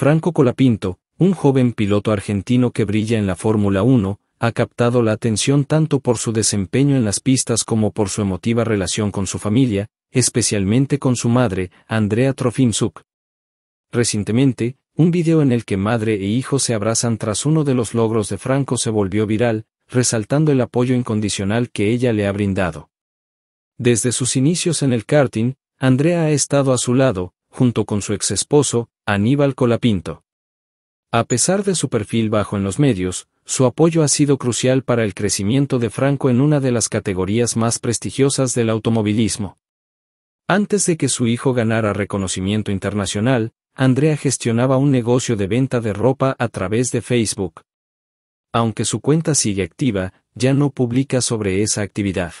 Franco Colapinto, un joven piloto argentino que brilla en la Fórmula 1, ha captado la atención tanto por su desempeño en las pistas como por su emotiva relación con su familia, especialmente con su madre, Andrea Trofimsuk. Recientemente, un video en el que madre e hijo se abrazan tras uno de los logros de Franco se volvió viral, resaltando el apoyo incondicional que ella le ha brindado. Desde sus inicios en el karting, Andrea ha estado a su lado, junto con su ex esposo, Aníbal Colapinto. A pesar de su perfil bajo en los medios, su apoyo ha sido crucial para el crecimiento de Franco en una de las categorías más prestigiosas del automovilismo. Antes de que su hijo ganara reconocimiento internacional, Andrea gestionaba un negocio de venta de ropa a través de Facebook. Aunque su cuenta sigue activa, ya no publica sobre esa actividad.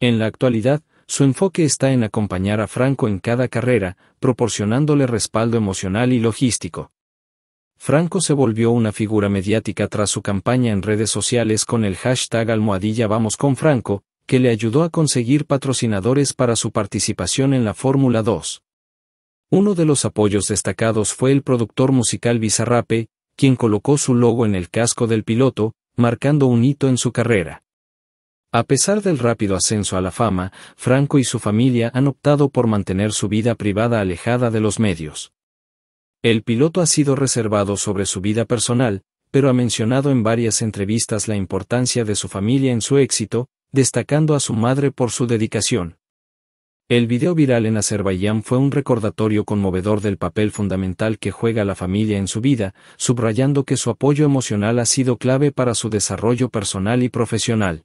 En la actualidad, su enfoque está en acompañar a Franco en cada carrera, proporcionándole respaldo emocional y logístico. Franco se volvió una figura mediática tras su campaña en redes sociales con el hashtag almohadilla vamos con Franco, que le ayudó a conseguir patrocinadores para su participación en la Fórmula 2. Uno de los apoyos destacados fue el productor musical Bizarrape, quien colocó su logo en el casco del piloto, marcando un hito en su carrera. A pesar del rápido ascenso a la fama, Franco y su familia han optado por mantener su vida privada alejada de los medios. El piloto ha sido reservado sobre su vida personal, pero ha mencionado en varias entrevistas la importancia de su familia en su éxito, destacando a su madre por su dedicación. El video viral en Azerbaiyán fue un recordatorio conmovedor del papel fundamental que juega la familia en su vida, subrayando que su apoyo emocional ha sido clave para su desarrollo personal y profesional.